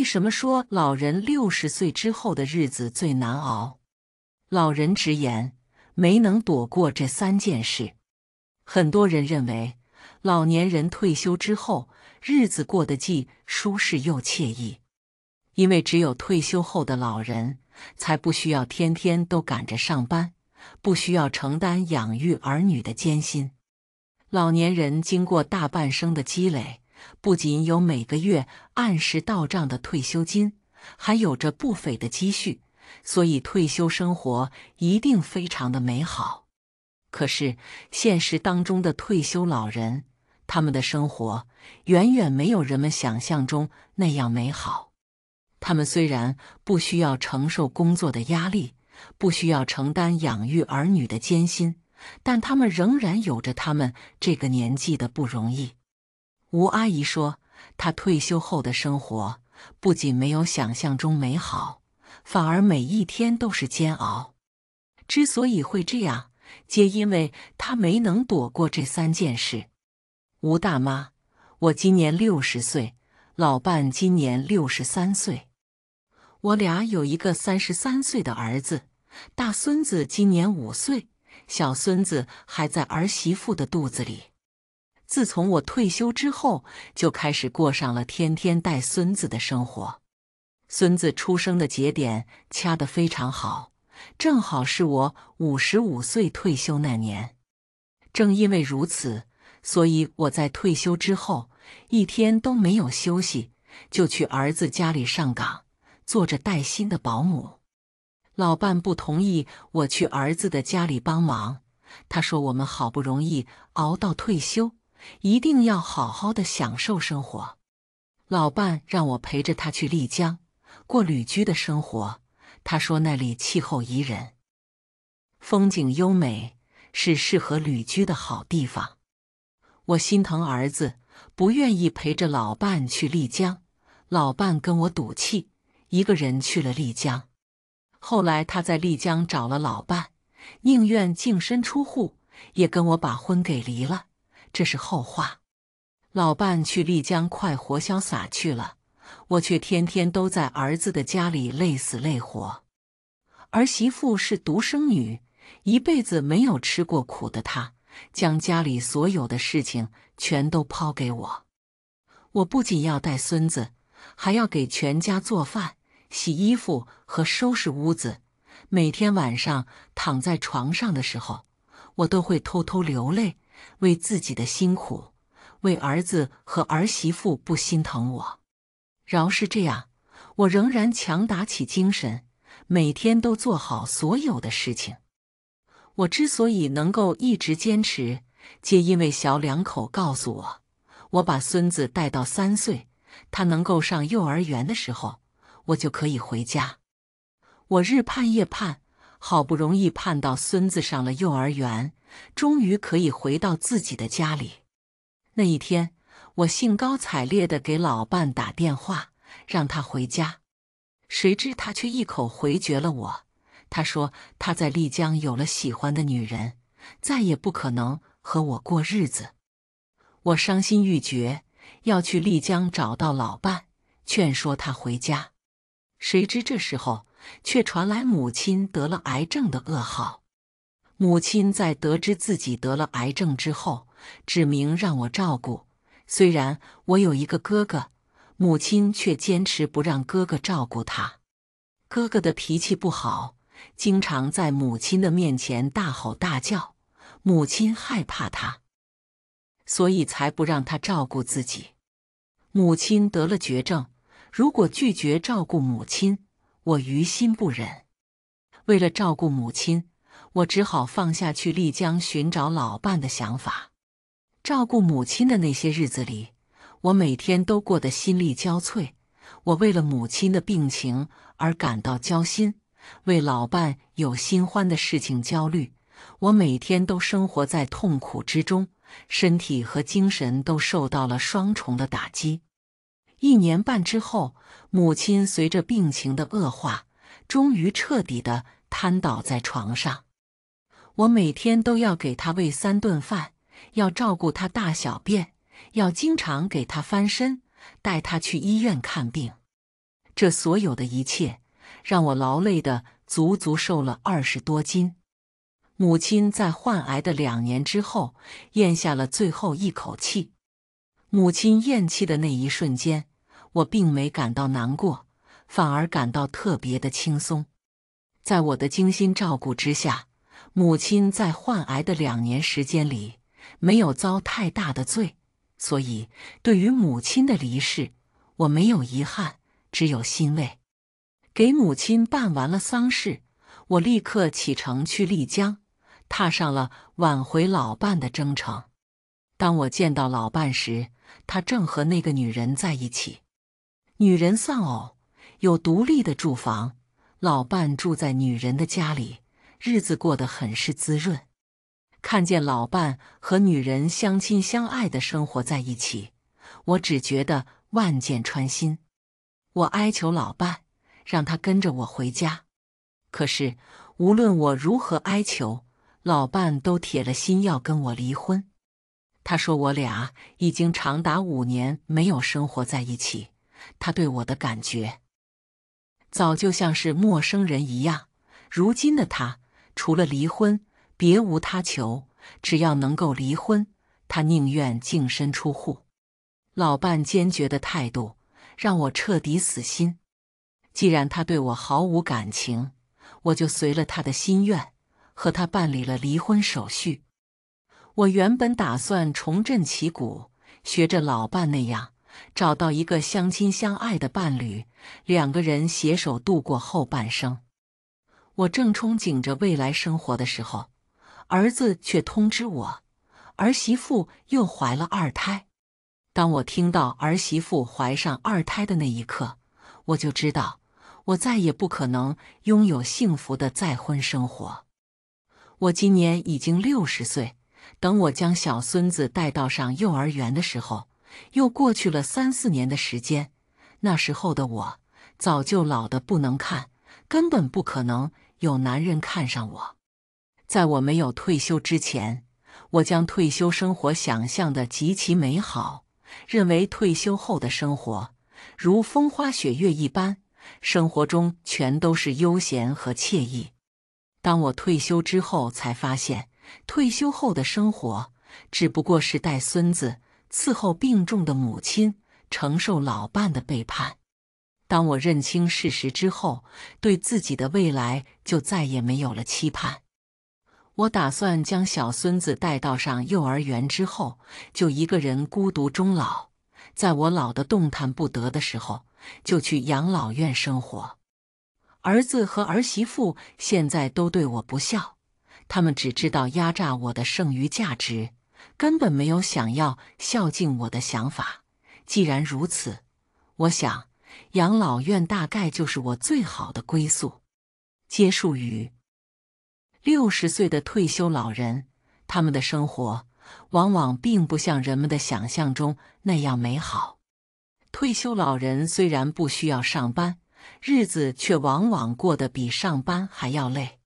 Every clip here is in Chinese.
为什么说老人六十岁之后的日子最难熬？老人直言没能躲过这三件事。很多人认为，老年人退休之后日子过得既舒适又惬意，因为只有退休后的老人才不需要天天都赶着上班，不需要承担养育儿女的艰辛。老年人经过大半生的积累。不仅有每个月按时到账的退休金，还有着不菲的积蓄，所以退休生活一定非常的美好。可是现实当中的退休老人，他们的生活远远没有人们想象中那样美好。他们虽然不需要承受工作的压力，不需要承担养育儿女的艰辛，但他们仍然有着他们这个年纪的不容易。吴阿姨说：“她退休后的生活不仅没有想象中美好，反而每一天都是煎熬。之所以会这样，皆因为她没能躲过这三件事。”吴大妈，我今年六十岁，老伴今年六十三岁，我俩有一个三十三岁的儿子，大孙子今年五岁，小孙子还在儿媳妇的肚子里。自从我退休之后，就开始过上了天天带孙子的生活。孙子出生的节点掐得非常好，正好是我五十五岁退休那年。正因为如此，所以我在退休之后一天都没有休息，就去儿子家里上岗，做着带薪的保姆。老伴不同意我去儿子的家里帮忙，他说我们好不容易熬到退休。一定要好好的享受生活。老伴让我陪着他去丽江过旅居的生活，他说那里气候宜人，风景优美，是适合旅居的好地方。我心疼儿子，不愿意陪着老伴去丽江。老伴跟我赌气，一个人去了丽江。后来他在丽江找了老伴，宁愿净身出户，也跟我把婚给离了。这是后话，老伴去丽江快活潇洒去了，我却天天都在儿子的家里累死累活。儿媳妇是独生女，一辈子没有吃过苦的她，将家里所有的事情全都抛给我。我不仅要带孙子，还要给全家做饭、洗衣服和收拾屋子。每天晚上躺在床上的时候，我都会偷偷流泪。为自己的辛苦，为儿子和儿媳妇不心疼我。饶是这样，我仍然强打起精神，每天都做好所有的事情。我之所以能够一直坚持，皆因为小两口告诉我，我把孙子带到三岁，他能够上幼儿园的时候，我就可以回家。我日盼夜盼，好不容易盼到孙子上了幼儿园。终于可以回到自己的家里。那一天，我兴高采烈地给老伴打电话，让他回家。谁知他却一口回绝了我。他说他在丽江有了喜欢的女人，再也不可能和我过日子。我伤心欲绝，要去丽江找到老伴，劝说他回家。谁知这时候，却传来母亲得了癌症的噩耗。母亲在得知自己得了癌症之后，指明让我照顾。虽然我有一个哥哥，母亲却坚持不让哥哥照顾他。哥哥的脾气不好，经常在母亲的面前大吼大叫，母亲害怕他，所以才不让他照顾自己。母亲得了绝症，如果拒绝照顾母亲，我于心不忍。为了照顾母亲。我只好放下去丽江寻找老伴的想法。照顾母亲的那些日子里，我每天都过得心力交瘁。我为了母亲的病情而感到焦心，为老伴有新欢的事情焦虑。我每天都生活在痛苦之中，身体和精神都受到了双重的打击。一年半之后，母亲随着病情的恶化，终于彻底的瘫倒在床上。我每天都要给他喂三顿饭，要照顾他大小便，要经常给他翻身，带他去医院看病。这所有的一切让我劳累的足足瘦了二十多斤。母亲在患癌的两年之后咽下了最后一口气。母亲咽气的那一瞬间，我并没感到难过，反而感到特别的轻松。在我的精心照顾之下。母亲在患癌的两年时间里，没有遭太大的罪，所以对于母亲的离世，我没有遗憾，只有欣慰。给母亲办完了丧事，我立刻启程去丽江，踏上了挽回老伴的征程。当我见到老伴时，他正和那个女人在一起。女人丧偶，有独立的住房，老伴住在女人的家里。日子过得很是滋润，看见老伴和女人相亲相爱的生活在一起，我只觉得万箭穿心。我哀求老伴，让他跟着我回家，可是无论我如何哀求，老伴都铁了心要跟我离婚。他说我俩已经长达五年没有生活在一起，他对我的感觉早就像是陌生人一样。如今的他。除了离婚，别无他求。只要能够离婚，他宁愿净身出户。老伴坚决的态度让我彻底死心。既然他对我毫无感情，我就随了他的心愿，和他办理了离婚手续。我原本打算重振旗鼓，学着老伴那样，找到一个相亲相爱的伴侣，两个人携手度过后半生。我正憧憬着未来生活的时候，儿子却通知我儿媳妇又怀了二胎。当我听到儿媳妇怀上二胎的那一刻，我就知道我再也不可能拥有幸福的再婚生活。我今年已经六十岁，等我将小孙子带到上幼儿园的时候，又过去了三四年的时间。那时候的我，早就老得不能看。根本不可能有男人看上我。在我没有退休之前，我将退休生活想象的极其美好，认为退休后的生活如风花雪月一般，生活中全都是悠闲和惬意。当我退休之后，才发现退休后的生活只不过是带孙子、伺候病重的母亲、承受老伴的背叛。当我认清事实之后，对自己的未来就再也没有了期盼。我打算将小孙子带到上幼儿园之后，就一个人孤独终老。在我老得动弹不得的时候，就去养老院生活。儿子和儿媳妇现在都对我不孝，他们只知道压榨我的剩余价值，根本没有想要孝敬我的想法。既然如此，我想。养老院大概就是我最好的归宿。结束语：六十岁的退休老人，他们的生活往往并不像人们的想象中那样美好。退休老人虽然不需要上班，日子却往往过得比上班还要累。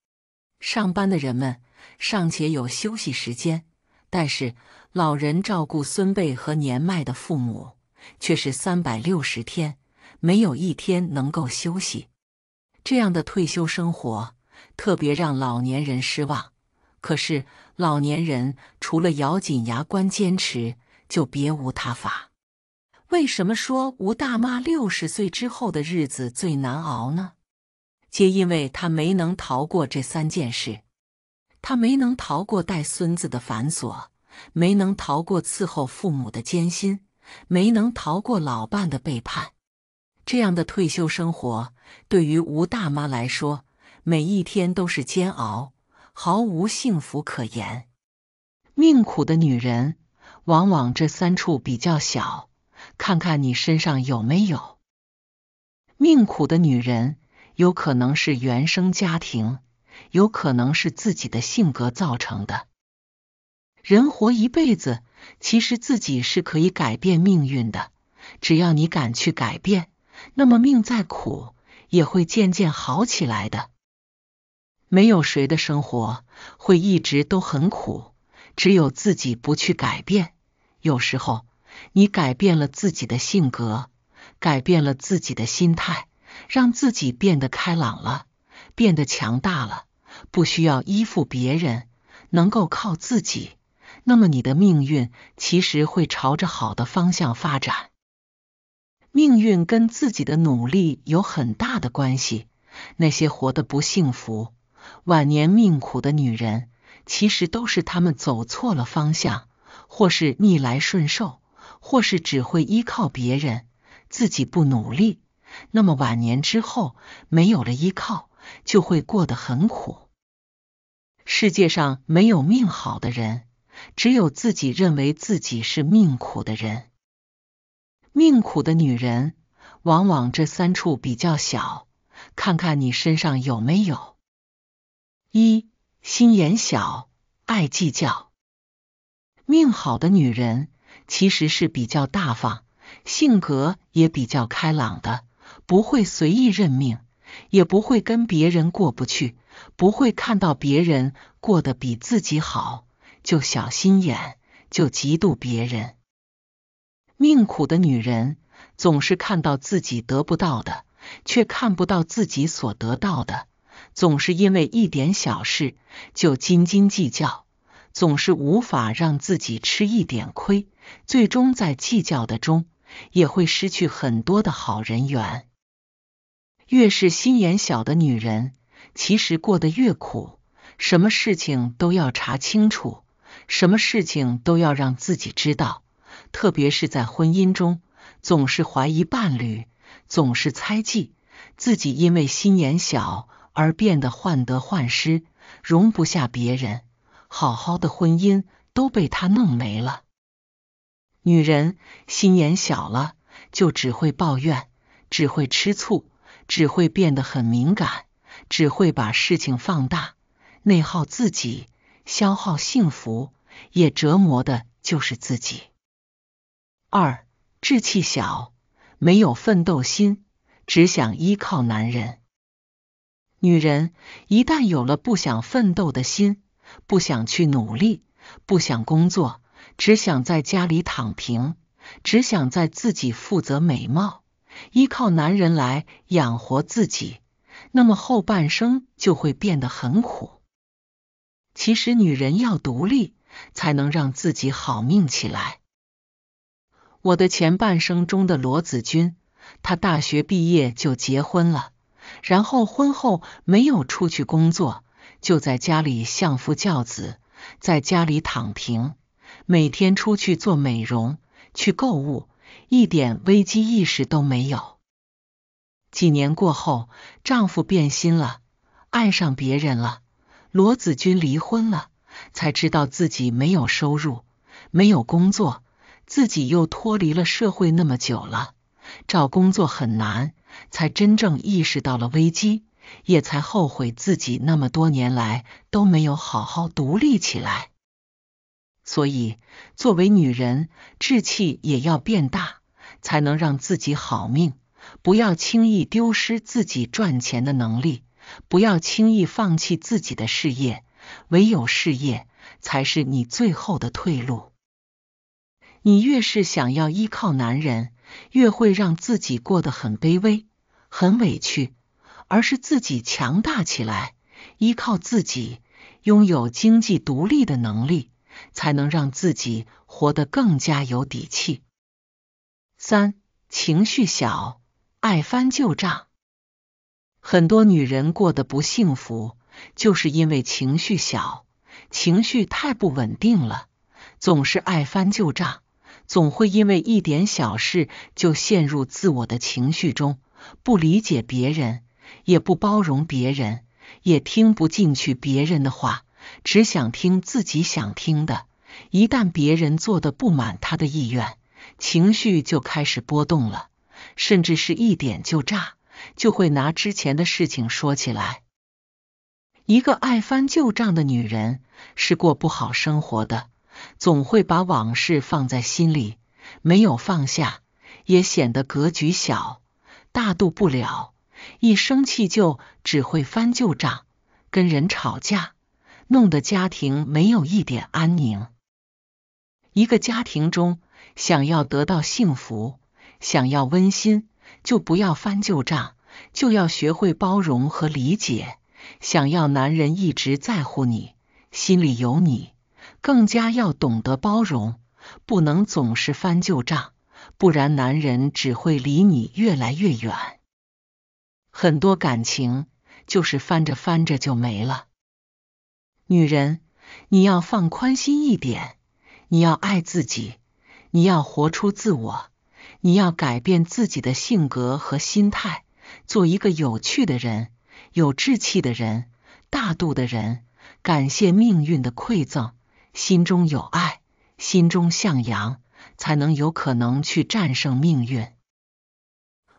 上班的人们尚且有休息时间，但是老人照顾孙辈和年迈的父母，却是三百六十天。没有一天能够休息，这样的退休生活特别让老年人失望。可是老年人除了咬紧牙关坚持，就别无他法。为什么说吴大妈六十岁之后的日子最难熬呢？皆因为她没能逃过这三件事：她没能逃过带孙子的繁琐，没能逃过伺候父母的艰辛，没能逃过老伴的背叛。这样的退休生活对于吴大妈来说，每一天都是煎熬，毫无幸福可言。命苦的女人往往这三处比较小，看看你身上有没有。命苦的女人有可能是原生家庭，有可能是自己的性格造成的。人活一辈子，其实自己是可以改变命运的，只要你敢去改变。那么命再苦也会渐渐好起来的。没有谁的生活会一直都很苦，只有自己不去改变。有时候你改变了自己的性格，改变了自己的心态，让自己变得开朗了，变得强大了，不需要依附别人，能够靠自己，那么你的命运其实会朝着好的方向发展。命运跟自己的努力有很大的关系。那些活得不幸福、晚年命苦的女人，其实都是她们走错了方向，或是逆来顺受，或是只会依靠别人，自己不努力。那么晚年之后没有了依靠，就会过得很苦。世界上没有命好的人，只有自己认为自己是命苦的人。命苦的女人往往这三处比较小，看看你身上有没有。一心眼小，爱计较。命好的女人其实是比较大方，性格也比较开朗的，不会随意认命，也不会跟别人过不去，不会看到别人过得比自己好就小心眼，就嫉妒别人。命苦的女人总是看到自己得不到的，却看不到自己所得到的，总是因为一点小事就斤斤计较，总是无法让自己吃一点亏，最终在计较的中也会失去很多的好人缘。越是心眼小的女人，其实过得越苦，什么事情都要查清楚，什么事情都要让自己知道。特别是在婚姻中，总是怀疑伴侣，总是猜忌自己，因为心眼小而变得患得患失，容不下别人，好好的婚姻都被他弄没了。女人心眼小了，就只会抱怨，只会吃醋，只会变得很敏感，只会把事情放大，内耗自己，消耗幸福，也折磨的就是自己。二，志气小，没有奋斗心，只想依靠男人。女人一旦有了不想奋斗的心，不想去努力，不想工作，只想在家里躺平，只想在自己负责美貌，依靠男人来养活自己，那么后半生就会变得很苦。其实，女人要独立，才能让自己好命起来。我的前半生中的罗子君，她大学毕业就结婚了，然后婚后没有出去工作，就在家里相夫教子，在家里躺平，每天出去做美容、去购物，一点危机意识都没有。几年过后，丈夫变心了，爱上别人了，罗子君离婚了，才知道自己没有收入，没有工作。自己又脱离了社会那么久了，找工作很难，才真正意识到了危机，也才后悔自己那么多年来都没有好好独立起来。所以，作为女人，志气也要变大，才能让自己好命。不要轻易丢失自己赚钱的能力，不要轻易放弃自己的事业。唯有事业，才是你最后的退路。你越是想要依靠男人，越会让自己过得很卑微、很委屈，而是自己强大起来，依靠自己，拥有经济独立的能力，才能让自己活得更加有底气。三、情绪小，爱翻旧账。很多女人过得不幸福，就是因为情绪小，情绪太不稳定了，总是爱翻旧账。总会因为一点小事就陷入自我的情绪中，不理解别人，也不包容别人，也听不进去别人的话，只想听自己想听的。一旦别人做的不满他的意愿，情绪就开始波动了，甚至是一点就炸，就会拿之前的事情说起来。一个爱翻旧账的女人是过不好生活的。总会把往事放在心里，没有放下，也显得格局小，大度不了。一生气就只会翻旧账，跟人吵架，弄得家庭没有一点安宁。一个家庭中，想要得到幸福，想要温馨，就不要翻旧账，就要学会包容和理解。想要男人一直在乎你，心里有你。更加要懂得包容，不能总是翻旧账，不然男人只会离你越来越远。很多感情就是翻着翻着就没了。女人，你要放宽心一点，你要爱自己，你要活出自我，你要改变自己的性格和心态，做一个有趣的人、有志气的人、大度的人。感谢命运的馈赠。心中有爱，心中向阳，才能有可能去战胜命运。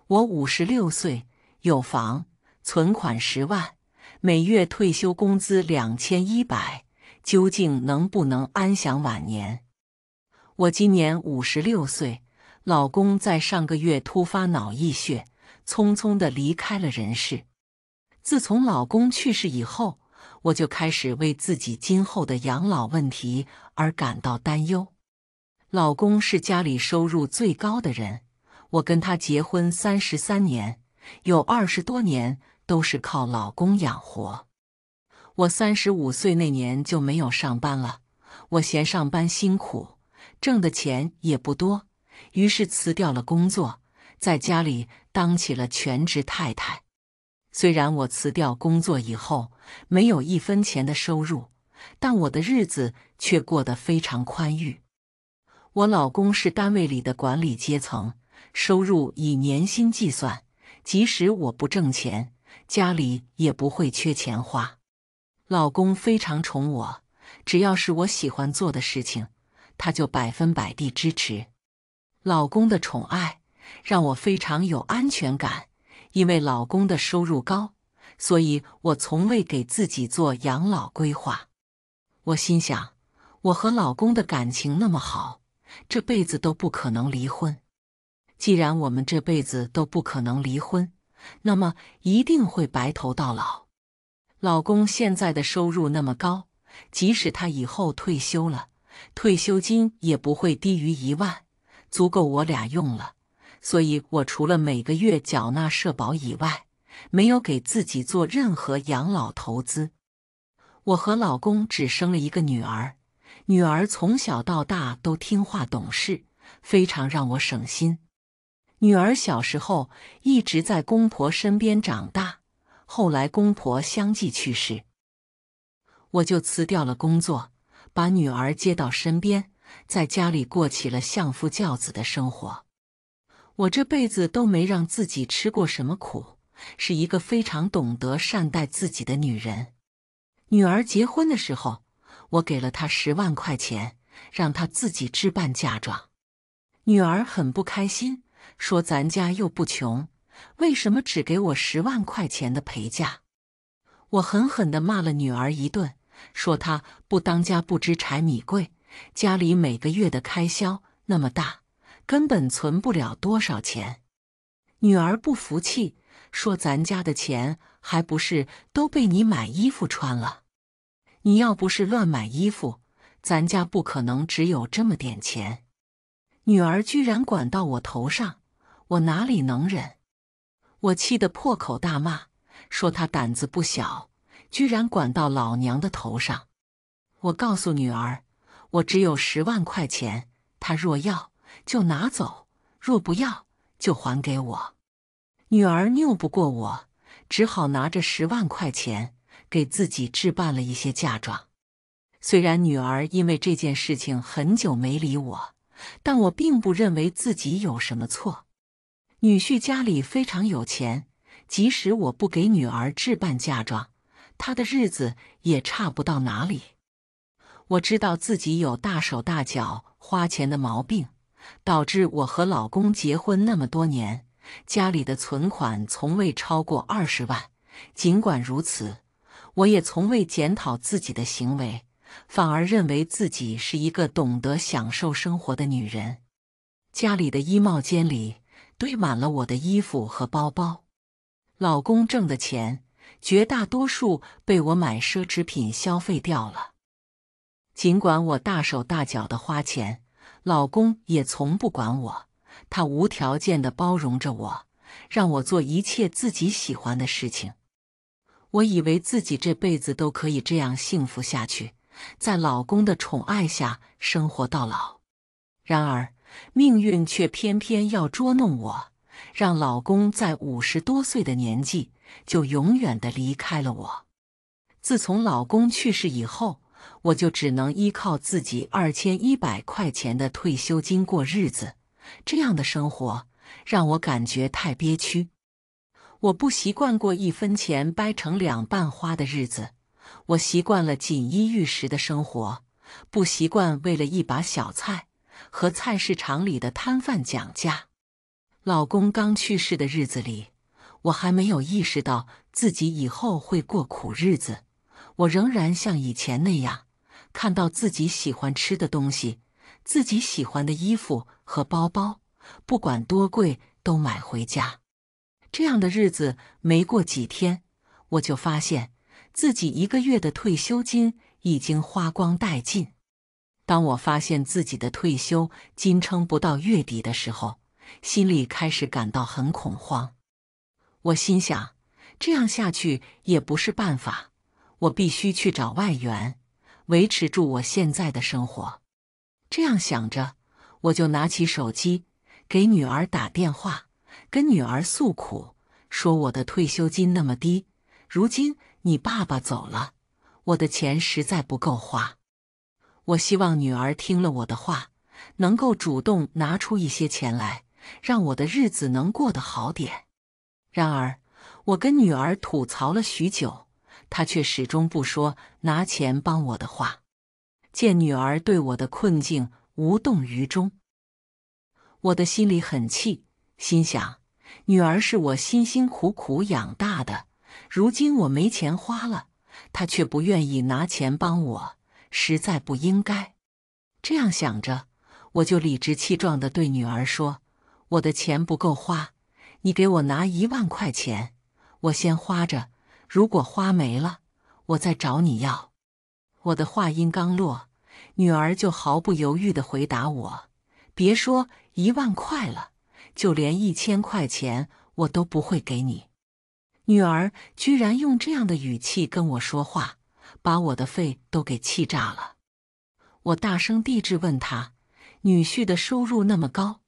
我五十六岁，有房，存款十万，每月退休工资两千一百，究竟能不能安享晚年？我今年五十六岁，老公在上个月突发脑溢血，匆匆的离开了人世。自从老公去世以后。我就开始为自己今后的养老问题而感到担忧。老公是家里收入最高的人，我跟他结婚三十三年，有二十多年都是靠老公养活。我三十五岁那年就没有上班了，我嫌上班辛苦，挣的钱也不多，于是辞掉了工作，在家里当起了全职太太。虽然我辞掉工作以后没有一分钱的收入，但我的日子却过得非常宽裕。我老公是单位里的管理阶层，收入以年薪计算，即使我不挣钱，家里也不会缺钱花。老公非常宠我，只要是我喜欢做的事情，他就百分百地支持。老公的宠爱让我非常有安全感。因为老公的收入高，所以我从未给自己做养老规划。我心想，我和老公的感情那么好，这辈子都不可能离婚。既然我们这辈子都不可能离婚，那么一定会白头到老。老公现在的收入那么高，即使他以后退休了，退休金也不会低于一万，足够我俩用了。所以我除了每个月缴纳社保以外，没有给自己做任何养老投资。我和老公只生了一个女儿，女儿从小到大都听话懂事，非常让我省心。女儿小时候一直在公婆身边长大，后来公婆相继去世，我就辞掉了工作，把女儿接到身边，在家里过起了相夫教子的生活。我这辈子都没让自己吃过什么苦，是一个非常懂得善待自己的女人。女儿结婚的时候，我给了她十万块钱，让她自己置办嫁妆。女儿很不开心，说咱家又不穷，为什么只给我十万块钱的陪嫁？我狠狠地骂了女儿一顿，说她不当家不知柴米贵，家里每个月的开销那么大。根本存不了多少钱。女儿不服气，说：“咱家的钱还不是都被你买衣服穿了？你要不是乱买衣服，咱家不可能只有这么点钱。”女儿居然管到我头上，我哪里能忍？我气得破口大骂，说：“她胆子不小，居然管到老娘的头上！”我告诉女儿：“我只有十万块钱，她若要……”就拿走，若不要就还给我。女儿拗不过我，只好拿着十万块钱给自己置办了一些嫁妆。虽然女儿因为这件事情很久没理我，但我并不认为自己有什么错。女婿家里非常有钱，即使我不给女儿置办嫁妆，他的日子也差不到哪里。我知道自己有大手大脚花钱的毛病。导致我和老公结婚那么多年，家里的存款从未超过二十万。尽管如此，我也从未检讨自己的行为，反而认为自己是一个懂得享受生活的女人。家里的衣帽间里堆满了我的衣服和包包，老公挣的钱绝大多数被我买奢侈品消费掉了。尽管我大手大脚的花钱。老公也从不管我，他无条件的包容着我，让我做一切自己喜欢的事情。我以为自己这辈子都可以这样幸福下去，在老公的宠爱下生活到老。然而，命运却偏偏要捉弄我，让老公在五十多岁的年纪就永远的离开了我。自从老公去世以后，我就只能依靠自己二千一百块钱的退休金过日子，这样的生活让我感觉太憋屈。我不习惯过一分钱掰成两半花的日子，我习惯了锦衣玉食的生活，不习惯为了一把小菜和菜市场里的摊贩讲价。老公刚去世的日子里，我还没有意识到自己以后会过苦日子，我仍然像以前那样。看到自己喜欢吃的东西，自己喜欢的衣服和包包，不管多贵都买回家。这样的日子没过几天，我就发现自己一个月的退休金已经花光殆尽。当我发现自己的退休金撑不到月底的时候，心里开始感到很恐慌。我心想，这样下去也不是办法，我必须去找外援。维持住我现在的生活，这样想着，我就拿起手机给女儿打电话，跟女儿诉苦，说我的退休金那么低，如今你爸爸走了，我的钱实在不够花。我希望女儿听了我的话，能够主动拿出一些钱来，让我的日子能过得好点。然而，我跟女儿吐槽了许久。他却始终不说拿钱帮我的话。见女儿对我的困境无动于衷，我的心里很气，心想：女儿是我辛辛苦苦养大的，如今我没钱花了，她却不愿意拿钱帮我，实在不应该。这样想着，我就理直气壮的对女儿说：“我的钱不够花，你给我拿一万块钱，我先花着。”如果花没了，我再找你要。我的话音刚落，女儿就毫不犹豫的回答我：“别说一万块了，就连一千块钱我都不会给你。”女儿居然用这样的语气跟我说话，把我的肺都给气炸了。我大声地质问她：“女婿的收入那么高，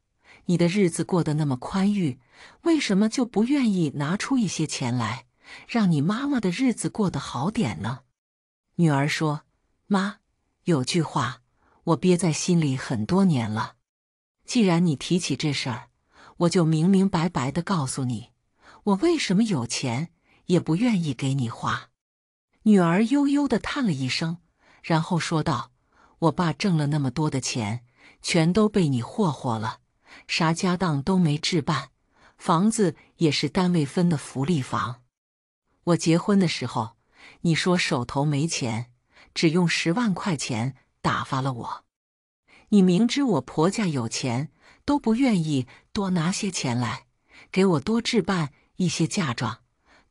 你的日子过得那么宽裕，为什么就不愿意拿出一些钱来？”让你妈妈的日子过得好点呢。女儿说：“妈，有句话我憋在心里很多年了。既然你提起这事儿，我就明明白白的告诉你，我为什么有钱也不愿意给你花。”女儿悠悠的叹了一声，然后说道：“我爸挣了那么多的钱，全都被你霍霍了，啥家当都没置办，房子也是单位分的福利房。”我结婚的时候，你说手头没钱，只用十万块钱打发了我。你明知我婆家有钱，都不愿意多拿些钱来，给我多置办一些嫁妆，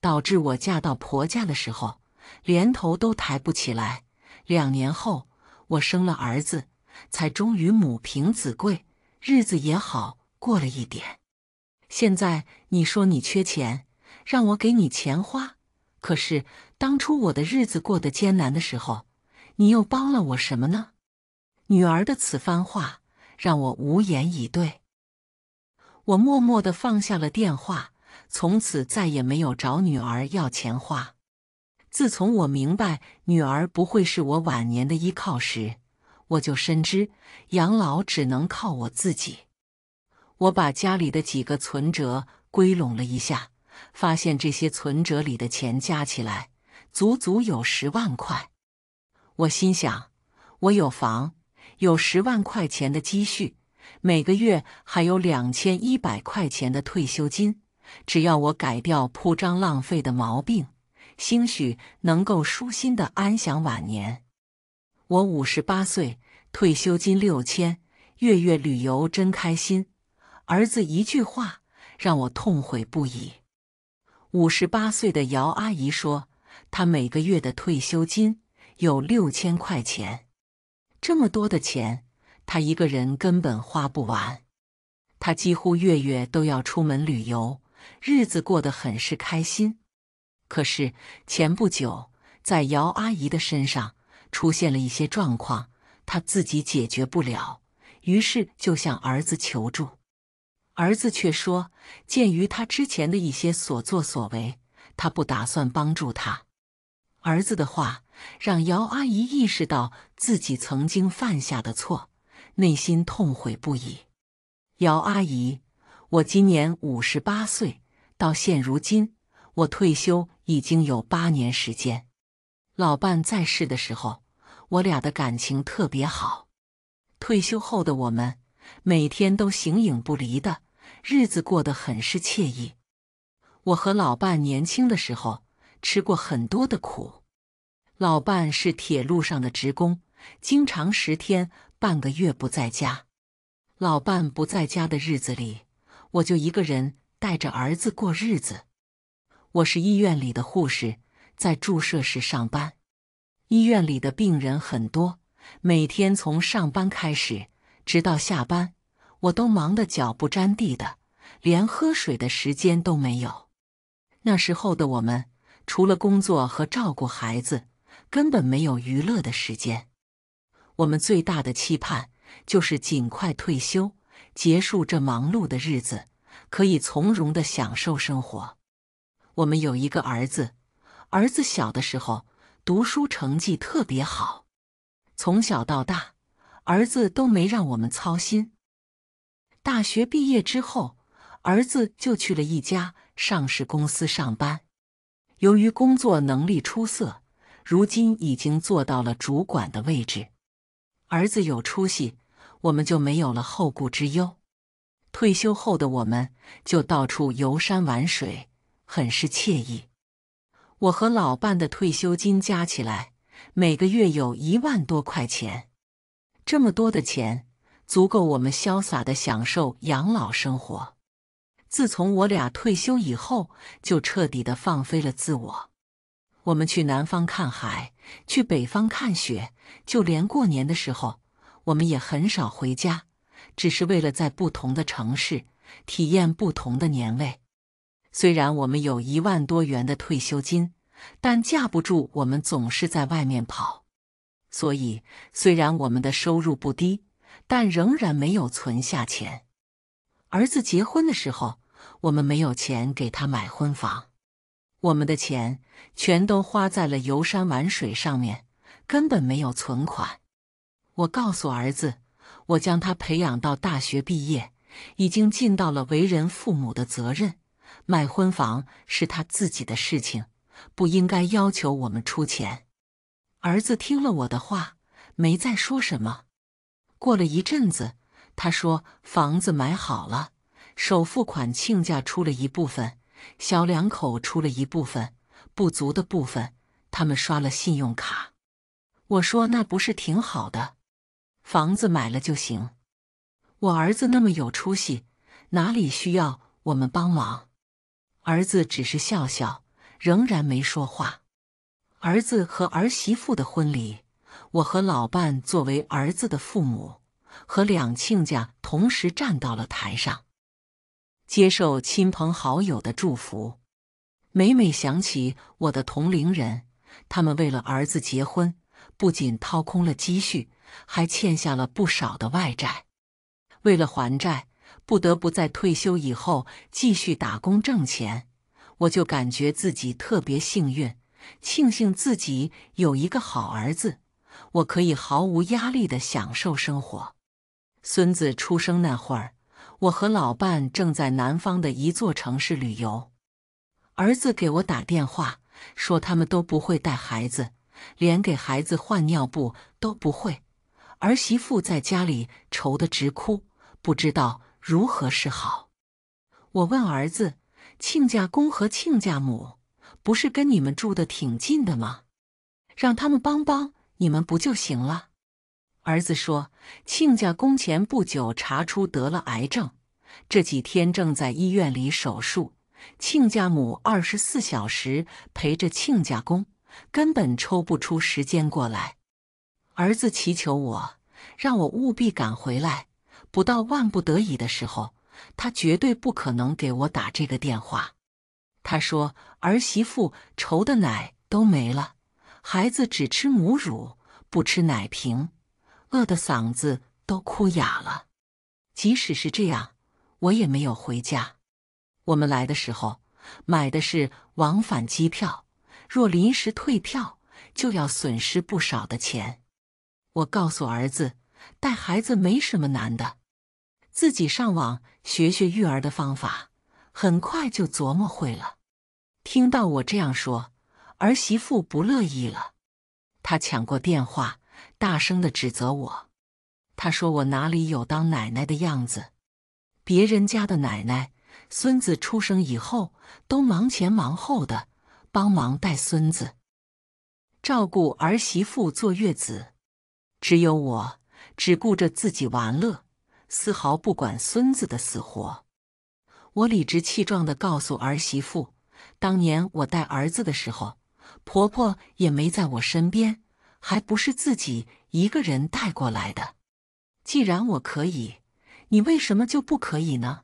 导致我嫁到婆家的时候连头都抬不起来。两年后，我生了儿子，才终于母凭子贵，日子也好过了一点。现在你说你缺钱，让我给你钱花。可是当初我的日子过得艰难的时候，你又帮了我什么呢？女儿的此番话让我无言以对。我默默地放下了电话，从此再也没有找女儿要钱花。自从我明白女儿不会是我晚年的依靠时，我就深知养老只能靠我自己。我把家里的几个存折归拢了一下。发现这些存折里的钱加起来足足有十万块，我心想：我有房，有十万块钱的积蓄，每个月还有两千一百块钱的退休金，只要我改掉铺张浪费的毛病，兴许能够舒心的安享晚年。我五十八岁，退休金六千，月月旅游真开心。儿子一句话让我痛悔不已。五十八岁的姚阿姨说：“她每个月的退休金有六千块钱，这么多的钱，她一个人根本花不完。她几乎月月都要出门旅游，日子过得很是开心。可是前不久，在姚阿姨的身上出现了一些状况，她自己解决不了，于是就向儿子求助。”儿子却说：“鉴于他之前的一些所作所为，他不打算帮助他。”儿子的话让姚阿姨意识到自己曾经犯下的错，内心痛悔不已。姚阿姨，我今年五十八岁，到现如今，我退休已经有八年时间。老伴在世的时候，我俩的感情特别好。退休后的我们，每天都形影不离的。日子过得很是惬意。我和老伴年轻的时候吃过很多的苦。老伴是铁路上的职工，经常十天半个月不在家。老伴不在家的日子里，我就一个人带着儿子过日子。我是医院里的护士，在注射室上班。医院里的病人很多，每天从上班开始，直到下班。我都忙得脚不沾地的，连喝水的时间都没有。那时候的我们，除了工作和照顾孩子，根本没有娱乐的时间。我们最大的期盼就是尽快退休，结束这忙碌的日子，可以从容的享受生活。我们有一个儿子，儿子小的时候读书成绩特别好，从小到大，儿子都没让我们操心。大学毕业之后，儿子就去了一家上市公司上班。由于工作能力出色，如今已经做到了主管的位置。儿子有出息，我们就没有了后顾之忧。退休后的我们，就到处游山玩水，很是惬意。我和老伴的退休金加起来，每个月有一万多块钱。这么多的钱。足够我们潇洒的享受养老生活。自从我俩退休以后，就彻底的放飞了自我。我们去南方看海，去北方看雪，就连过年的时候，我们也很少回家，只是为了在不同的城市体验不同的年味。虽然我们有一万多元的退休金，但架不住我们总是在外面跑。所以，虽然我们的收入不低。但仍然没有存下钱。儿子结婚的时候，我们没有钱给他买婚房，我们的钱全都花在了游山玩水上面，根本没有存款。我告诉儿子，我将他培养到大学毕业，已经尽到了为人父母的责任。买婚房是他自己的事情，不应该要求我们出钱。儿子听了我的话，没再说什么。过了一阵子，他说房子买好了，首付款亲家出了一部分，小两口出了一部分，不足的部分他们刷了信用卡。我说那不是挺好的，房子买了就行。我儿子那么有出息，哪里需要我们帮忙？儿子只是笑笑，仍然没说话。儿子和儿媳妇的婚礼。我和老伴作为儿子的父母，和两亲家同时站到了台上，接受亲朋好友的祝福。每每想起我的同龄人，他们为了儿子结婚，不仅掏空了积蓄，还欠下了不少的外债。为了还债，不得不在退休以后继续打工挣钱。我就感觉自己特别幸运，庆幸自己有一个好儿子。我可以毫无压力的享受生活。孙子出生那会儿，我和老伴正在南方的一座城市旅游。儿子给我打电话说，他们都不会带孩子，连给孩子换尿布都不会。儿媳妇在家里愁得直哭，不知道如何是好。我问儿子，亲家公和亲家母不是跟你们住的挺近的吗？让他们帮帮。你们不就行了？儿子说，亲家公前不久查出得了癌症，这几天正在医院里手术，亲家母二十四小时陪着亲家公，根本抽不出时间过来。儿子祈求我，让我务必赶回来，不到万不得已的时候，他绝对不可能给我打这个电话。他说，儿媳妇愁的奶都没了。孩子只吃母乳，不吃奶瓶，饿得嗓子都哭哑了。即使是这样，我也没有回家。我们来的时候买的是往返机票，若临时退票，就要损失不少的钱。我告诉儿子，带孩子没什么难的，自己上网学学育儿的方法，很快就琢磨会了。听到我这样说。儿媳妇不乐意了，她抢过电话，大声的指责我。她说：“我哪里有当奶奶的样子？别人家的奶奶，孙子出生以后都忙前忙后的帮忙带孙子，照顾儿媳妇坐月子，只有我只顾着自己玩乐，丝毫不管孙子的死活。”我理直气壮地告诉儿媳妇：“当年我带儿子的时候。”婆婆也没在我身边，还不是自己一个人带过来的。既然我可以，你为什么就不可以呢？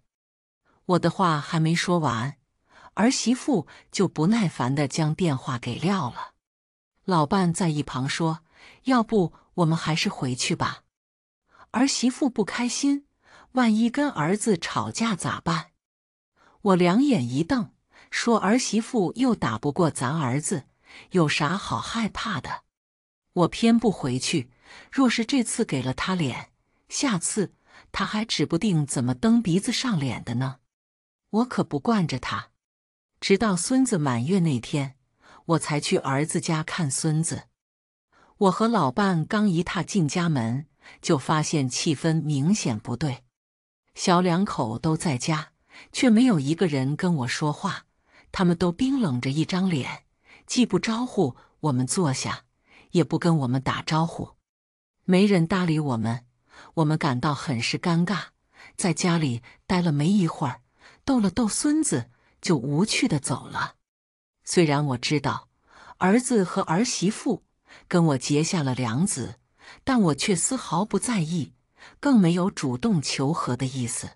我的话还没说完，儿媳妇就不耐烦地将电话给撂了。老伴在一旁说：“要不我们还是回去吧。”儿媳妇不开心，万一跟儿子吵架咋办？我两眼一瞪，说：“儿媳妇又打不过咱儿子。”有啥好害怕的？我偏不回去。若是这次给了他脸，下次他还指不定怎么蹬鼻子上脸的呢。我可不惯着他。直到孙子满月那天，我才去儿子家看孙子。我和老伴刚一踏进家门，就发现气氛明显不对。小两口都在家，却没有一个人跟我说话，他们都冰冷着一张脸。既不招呼我们坐下，也不跟我们打招呼，没人搭理我们，我们感到很是尴尬。在家里待了没一会儿，逗了逗孙子，就无趣的走了。虽然我知道儿子和儿媳妇跟我结下了梁子，但我却丝毫不在意，更没有主动求和的意思。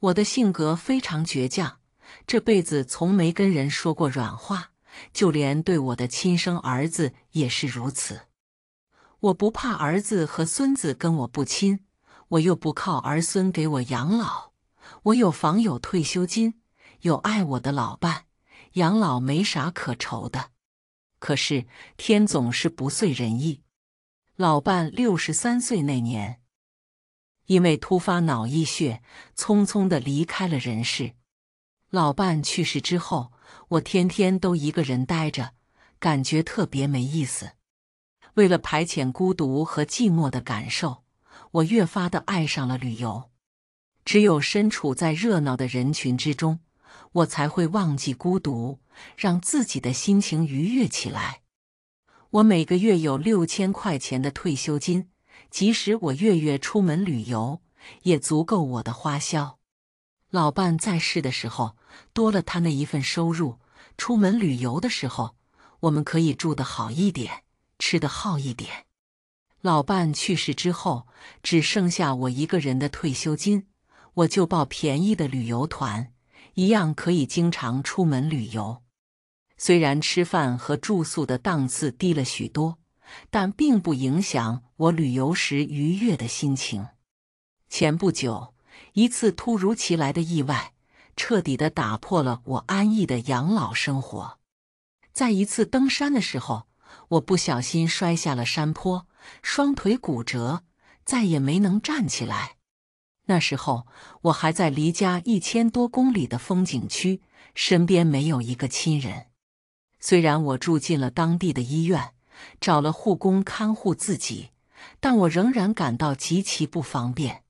我的性格非常倔强，这辈子从没跟人说过软话。就连对我的亲生儿子也是如此。我不怕儿子和孙子跟我不亲，我又不靠儿孙给我养老，我有房，有退休金，有爱我的老伴，养老没啥可愁的。可是天总是不遂人意，老伴六十三岁那年，因为突发脑溢血，匆匆的离开了人世。老伴去世之后。我天天都一个人呆着，感觉特别没意思。为了排遣孤独和寂寞的感受，我越发的爱上了旅游。只有身处在热闹的人群之中，我才会忘记孤独，让自己的心情愉悦起来。我每个月有六千块钱的退休金，即使我月月出门旅游，也足够我的花销。老伴在世的时候，多了他那一份收入。出门旅游的时候，我们可以住得好一点，吃得好一点。老伴去世之后，只剩下我一个人的退休金，我就报便宜的旅游团，一样可以经常出门旅游。虽然吃饭和住宿的档次低了许多，但并不影响我旅游时愉悦的心情。前不久，一次突如其来的意外。彻底的打破了我安逸的养老生活。在一次登山的时候，我不小心摔下了山坡，双腿骨折，再也没能站起来。那时候，我还在离家一千多公里的风景区，身边没有一个亲人。虽然我住进了当地的医院，找了护工看护自己，但我仍然感到极其不方便。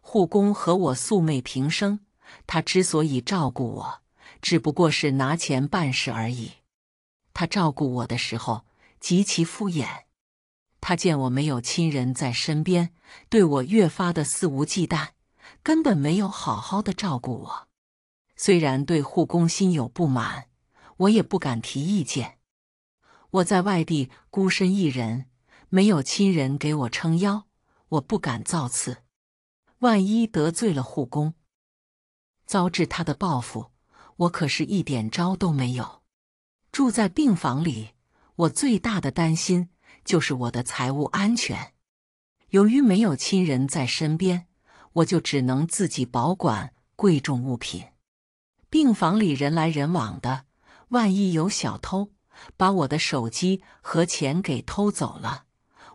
护工和我素昧平生。他之所以照顾我，只不过是拿钱办事而已。他照顾我的时候极其敷衍。他见我没有亲人在身边，对我越发的肆无忌惮，根本没有好好的照顾我。虽然对护工心有不满，我也不敢提意见。我在外地孤身一人，没有亲人给我撑腰，我不敢造次。万一得罪了护工。遭致他的报复，我可是一点招都没有。住在病房里，我最大的担心就是我的财务安全。由于没有亲人在身边，我就只能自己保管贵重物品。病房里人来人往的，万一有小偷把我的手机和钱给偷走了，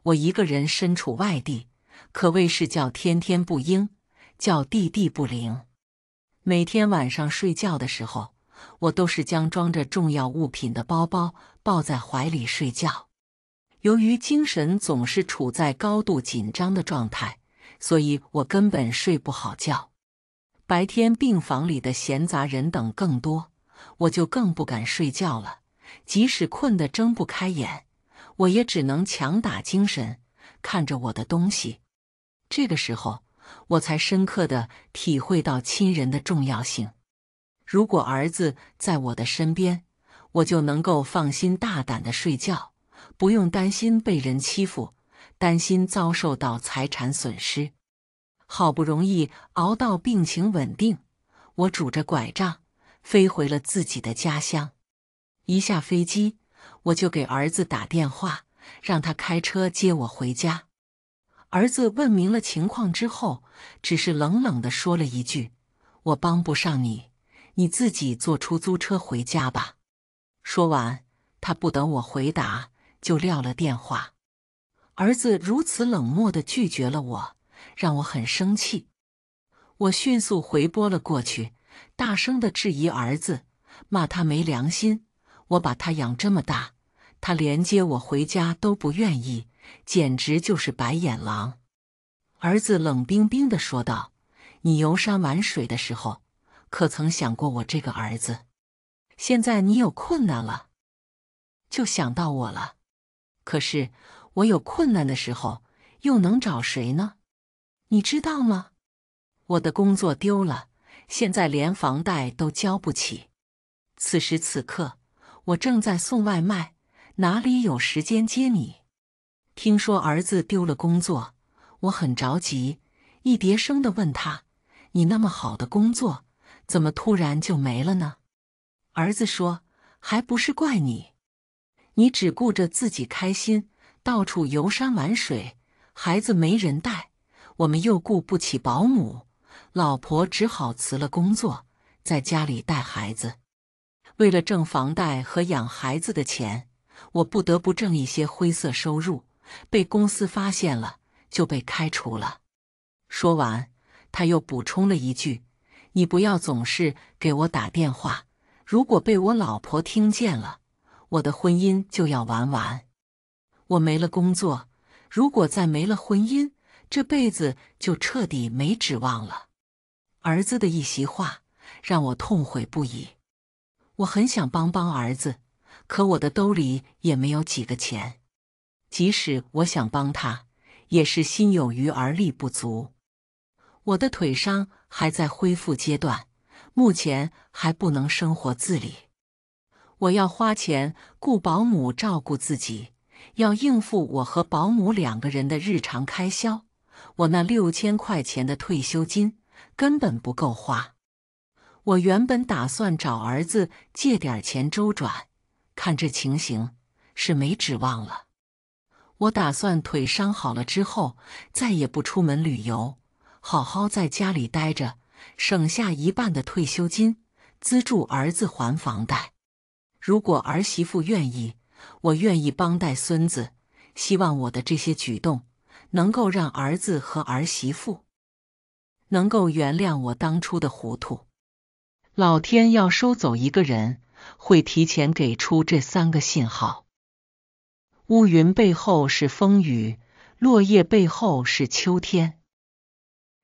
我一个人身处外地，可谓是叫天天不应，叫地地不灵。每天晚上睡觉的时候，我都是将装着重要物品的包包抱在怀里睡觉。由于精神总是处在高度紧张的状态，所以我根本睡不好觉。白天病房里的闲杂人等更多，我就更不敢睡觉了。即使困得睁不开眼，我也只能强打精神看着我的东西。这个时候。我才深刻地体会到亲人的重要性。如果儿子在我的身边，我就能够放心大胆的睡觉，不用担心被人欺负，担心遭受到财产损失。好不容易熬到病情稳定，我拄着拐杖飞回了自己的家乡。一下飞机，我就给儿子打电话，让他开车接我回家。儿子问明了情况之后，只是冷冷地说了一句：“我帮不上你，你自己坐出租车回家吧。”说完，他不等我回答，就撂了电话。儿子如此冷漠地拒绝了我，让我很生气。我迅速回拨了过去，大声地质疑儿子，骂他没良心。我把他养这么大，他连接我回家都不愿意。简直就是白眼狼！儿子冷冰冰地说道：“你游山玩水的时候，可曾想过我这个儿子？现在你有困难了，就想到我了。可是我有困难的时候，又能找谁呢？你知道吗？我的工作丢了，现在连房贷都交不起。此时此刻，我正在送外卖，哪里有时间接你？”听说儿子丢了工作，我很着急，一叠声的问他：“你那么好的工作，怎么突然就没了呢？”儿子说：“还不是怪你，你只顾着自己开心，到处游山玩水，孩子没人带，我们又雇不起保姆，老婆只好辞了工作，在家里带孩子。为了挣房贷和养孩子的钱，我不得不挣一些灰色收入。”被公司发现了，就被开除了。说完，他又补充了一句：“你不要总是给我打电话，如果被我老婆听见了，我的婚姻就要完完。我没了工作，如果再没了婚姻，这辈子就彻底没指望了。”儿子的一席话让我痛悔不已。我很想帮帮儿子，可我的兜里也没有几个钱。即使我想帮他，也是心有余而力不足。我的腿伤还在恢复阶段，目前还不能生活自理。我要花钱雇保姆照顾自己，要应付我和保姆两个人的日常开销。我那六千块钱的退休金根本不够花。我原本打算找儿子借点钱周转，看这情形是没指望了。我打算腿伤好了之后，再也不出门旅游，好好在家里待着，省下一半的退休金，资助儿子还房贷。如果儿媳妇愿意，我愿意帮带孙子。希望我的这些举动能够让儿子和儿媳妇能够原谅我当初的糊涂。老天要收走一个人，会提前给出这三个信号。乌云背后是风雨，落叶背后是秋天。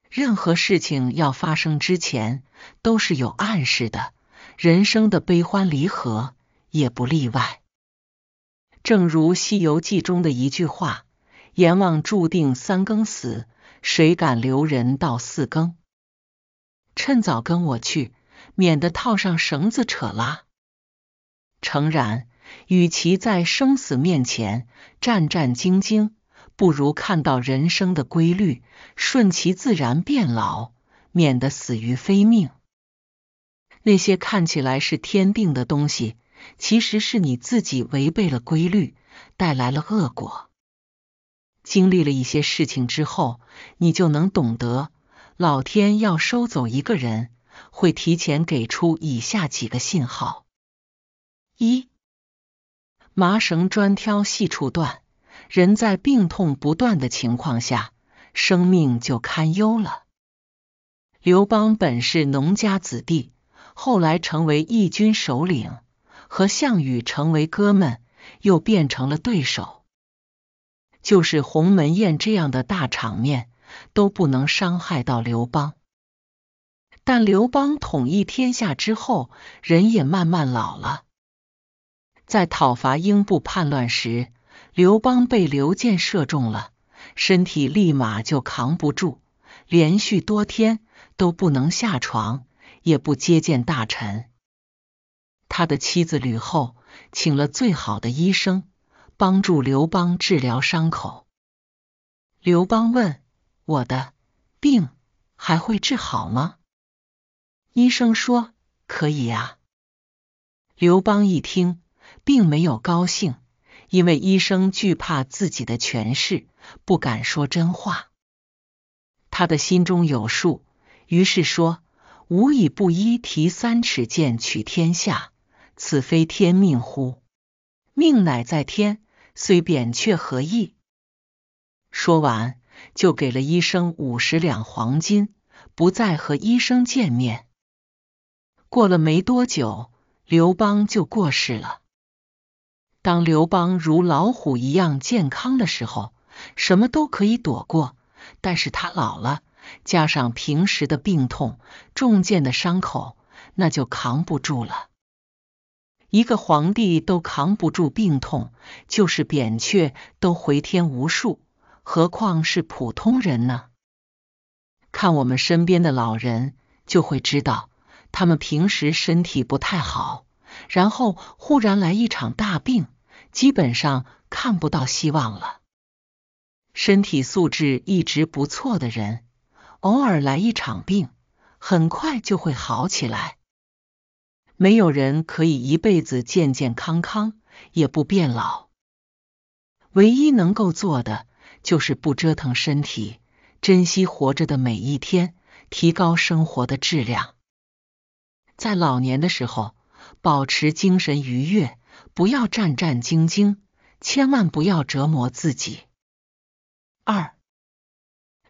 任何事情要发生之前，都是有暗示的。人生的悲欢离合也不例外。正如《西游记》中的一句话：“阎王注定三更死，谁敢留人到四更？趁早跟我去，免得套上绳子扯拉。”诚然。与其在生死面前战战兢兢，不如看到人生的规律，顺其自然变老，免得死于非命。那些看起来是天定的东西，其实是你自己违背了规律，带来了恶果。经历了一些事情之后，你就能懂得，老天要收走一个人，会提前给出以下几个信号：一。麻绳专挑细处断，人在病痛不断的情况下，生命就堪忧了。刘邦本是农家子弟，后来成为义军首领，和项羽成为哥们，又变成了对手。就是鸿门宴这样的大场面，都不能伤害到刘邦。但刘邦统一天下之后，人也慢慢老了。在讨伐英布叛乱时，刘邦被刘建射中了，身体立马就扛不住，连续多天都不能下床，也不接见大臣。他的妻子吕后请了最好的医生，帮助刘邦治疗伤口。刘邦问：“我的病还会治好吗？”医生说：“可以呀。”刘邦一听。并没有高兴，因为医生惧怕自己的权势，不敢说真话。他的心中有数，于是说：“吾以布衣提三尺剑取天下，此非天命乎？命乃在天，虽扁鹊何意？”说完，就给了医生五十两黄金，不再和医生见面。过了没多久，刘邦就过世了。当刘邦如老虎一样健康的时候，什么都可以躲过；但是他老了，加上平时的病痛、中箭的伤口，那就扛不住了。一个皇帝都扛不住病痛，就是扁鹊都回天无术，何况是普通人呢？看我们身边的老人，就会知道他们平时身体不太好。然后忽然来一场大病，基本上看不到希望了。身体素质一直不错的人，偶尔来一场病，很快就会好起来。没有人可以一辈子健健康康，也不变老。唯一能够做的，就是不折腾身体，珍惜活着的每一天，提高生活的质量。在老年的时候。保持精神愉悦，不要战战兢兢，千万不要折磨自己。二，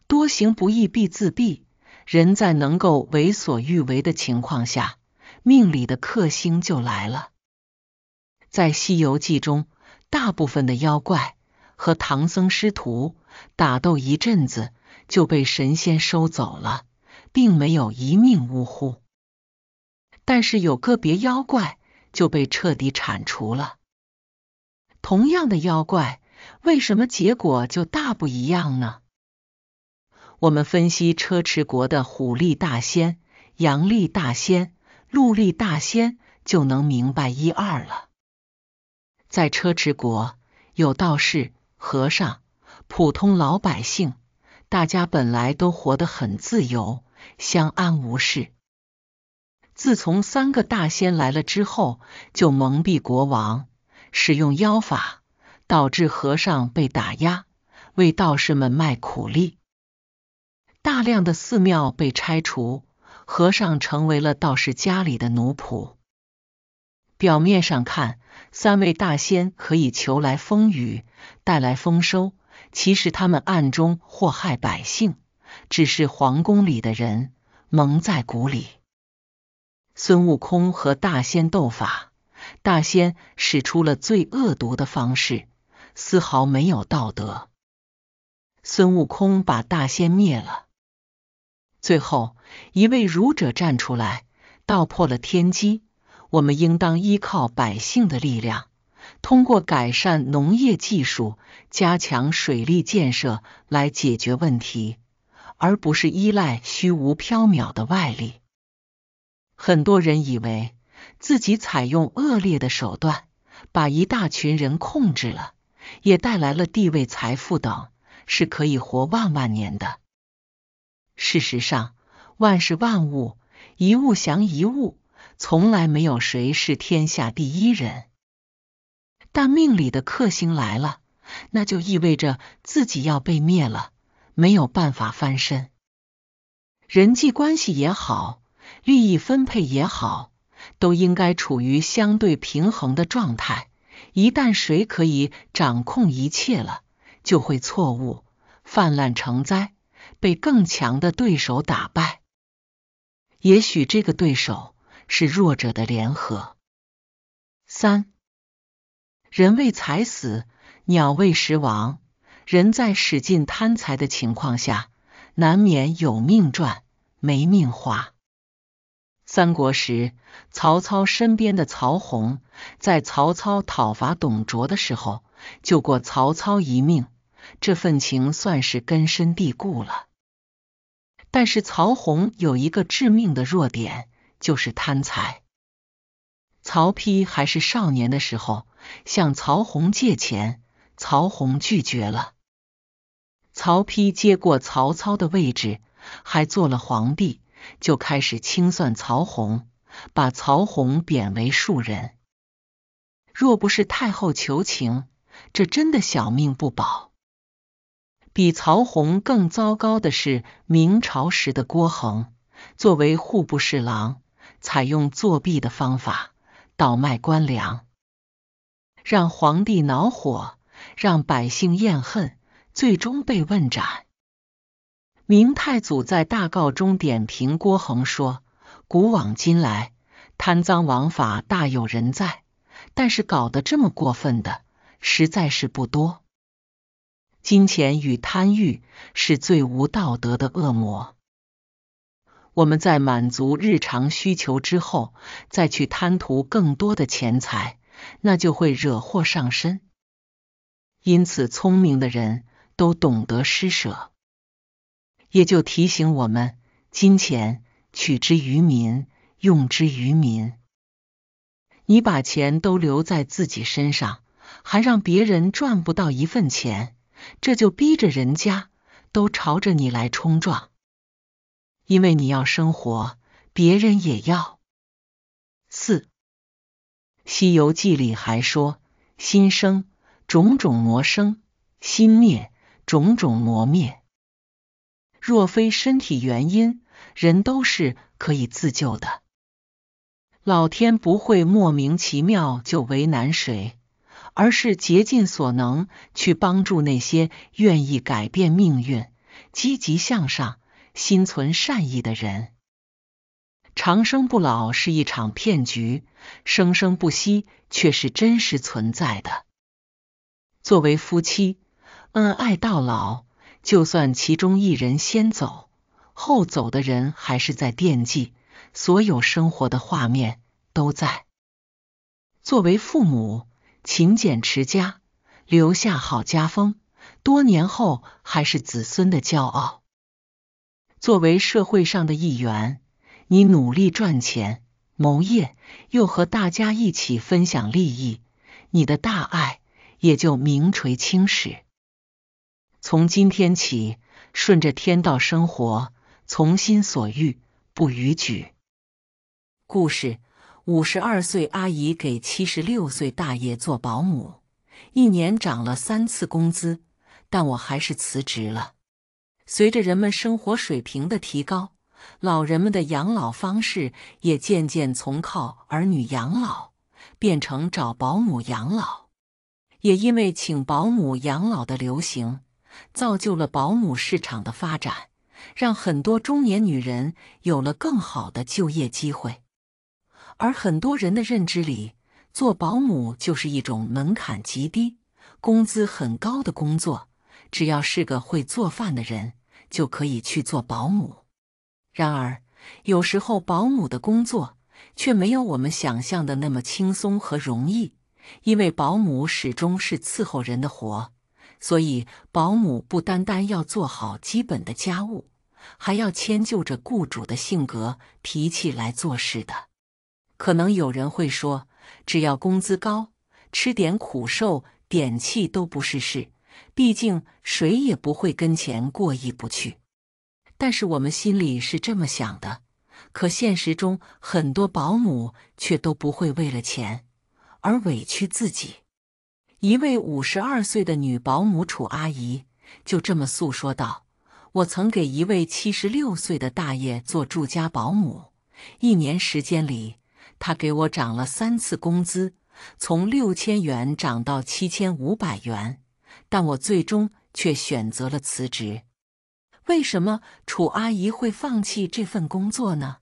多行不义必自毙。人在能够为所欲为的情况下，命里的克星就来了。在《西游记》中，大部分的妖怪和唐僧师徒打斗一阵子，就被神仙收走了，并没有一命呜呼。但是有个别妖怪就被彻底铲除了。同样的妖怪，为什么结果就大不一样呢？我们分析车迟国的虎力大仙、羊力大仙、鹿力大仙，就能明白一二了。在车迟国，有道士、和尚、普通老百姓，大家本来都活得很自由，相安无事。自从三个大仙来了之后，就蒙蔽国王，使用妖法，导致和尚被打压，为道士们卖苦力。大量的寺庙被拆除，和尚成为了道士家里的奴仆。表面上看，三位大仙可以求来风雨，带来丰收，其实他们暗中祸害百姓，只是皇宫里的人蒙在鼓里。孙悟空和大仙斗法，大仙使出了最恶毒的方式，丝毫没有道德。孙悟空把大仙灭了。最后，一位儒者站出来，道破了天机：我们应当依靠百姓的力量，通过改善农业技术、加强水利建设来解决问题，而不是依赖虚无缥缈的外力。很多人以为自己采用恶劣的手段，把一大群人控制了，也带来了地位、财富等，是可以活万万年的。事实上，万事万物一物降一物，从来没有谁是天下第一人。但命里的克星来了，那就意味着自己要被灭了，没有办法翻身。人际关系也好。利益分配也好，都应该处于相对平衡的状态。一旦谁可以掌控一切了，就会错误泛滥成灾，被更强的对手打败。也许这个对手是弱者的联合。三，人为财死，鸟为食亡。人在使劲贪财的情况下，难免有命赚，没命花。三国时，曹操身边的曹洪，在曹操讨伐董卓的时候救过曹操一命，这份情算是根深蒂固了。但是曹洪有一个致命的弱点，就是贪财。曹丕还是少年的时候，向曹洪借钱，曹洪拒绝了。曹丕接过曹操的位置，还做了皇帝。就开始清算曹洪，把曹洪贬为庶人。若不是太后求情，这真的小命不保。比曹洪更糟糕的是，明朝时的郭恒，作为户部侍郎，采用作弊的方法倒卖官粮，让皇帝恼火，让百姓厌恨，最终被问斩。明太祖在大诰中点评郭恒说：“古往今来，贪赃枉法大有人在，但是搞得这么过分的，实在是不多。金钱与贪欲是最无道德的恶魔。我们在满足日常需求之后，再去贪图更多的钱财，那就会惹祸上身。因此，聪明的人都懂得施舍。”也就提醒我们，金钱取之于民，用之于民。你把钱都留在自己身上，还让别人赚不到一份钱，这就逼着人家都朝着你来冲撞，因为你要生活，别人也要。四，《西游记》里还说：心生种种魔生，心灭种种魔灭。若非身体原因，人都是可以自救的。老天不会莫名其妙就为难谁，而是竭尽所能去帮助那些愿意改变命运、积极向上、心存善意的人。长生不老是一场骗局，生生不息却是真实存在的。作为夫妻，恩爱到老。就算其中一人先走，后走的人还是在惦记，所有生活的画面都在。作为父母，勤俭持家，留下好家风，多年后还是子孙的骄傲。作为社会上的一员，你努力赚钱谋业，又和大家一起分享利益，你的大爱也就名垂青史。从今天起，顺着天道生活，从心所欲，不逾矩。故事：五十二岁阿姨给七十六岁大爷做保姆，一年涨了三次工资，但我还是辞职了。随着人们生活水平的提高，老人们的养老方式也渐渐从靠儿女养老变成找保姆养老，也因为请保姆养老的流行。造就了保姆市场的发展，让很多中年女人有了更好的就业机会。而很多人的认知里，做保姆就是一种门槛极低、工资很高的工作，只要是个会做饭的人就可以去做保姆。然而，有时候保姆的工作却没有我们想象的那么轻松和容易，因为保姆始终是伺候人的活。所以，保姆不单单要做好基本的家务，还要迁就着雇主的性格脾气来做事的。可能有人会说，只要工资高，吃点苦受点气都不是事，毕竟谁也不会跟钱过意不去。但是我们心里是这么想的，可现实中很多保姆却都不会为了钱而委屈自己。一位五十二岁的女保姆楚阿姨就这么诉说道：“我曾给一位七十六岁的大爷做住家保姆，一年时间里，他给我涨了三次工资，从六千元涨到七千五百元，但我最终却选择了辞职。为什么楚阿姨会放弃这份工作呢？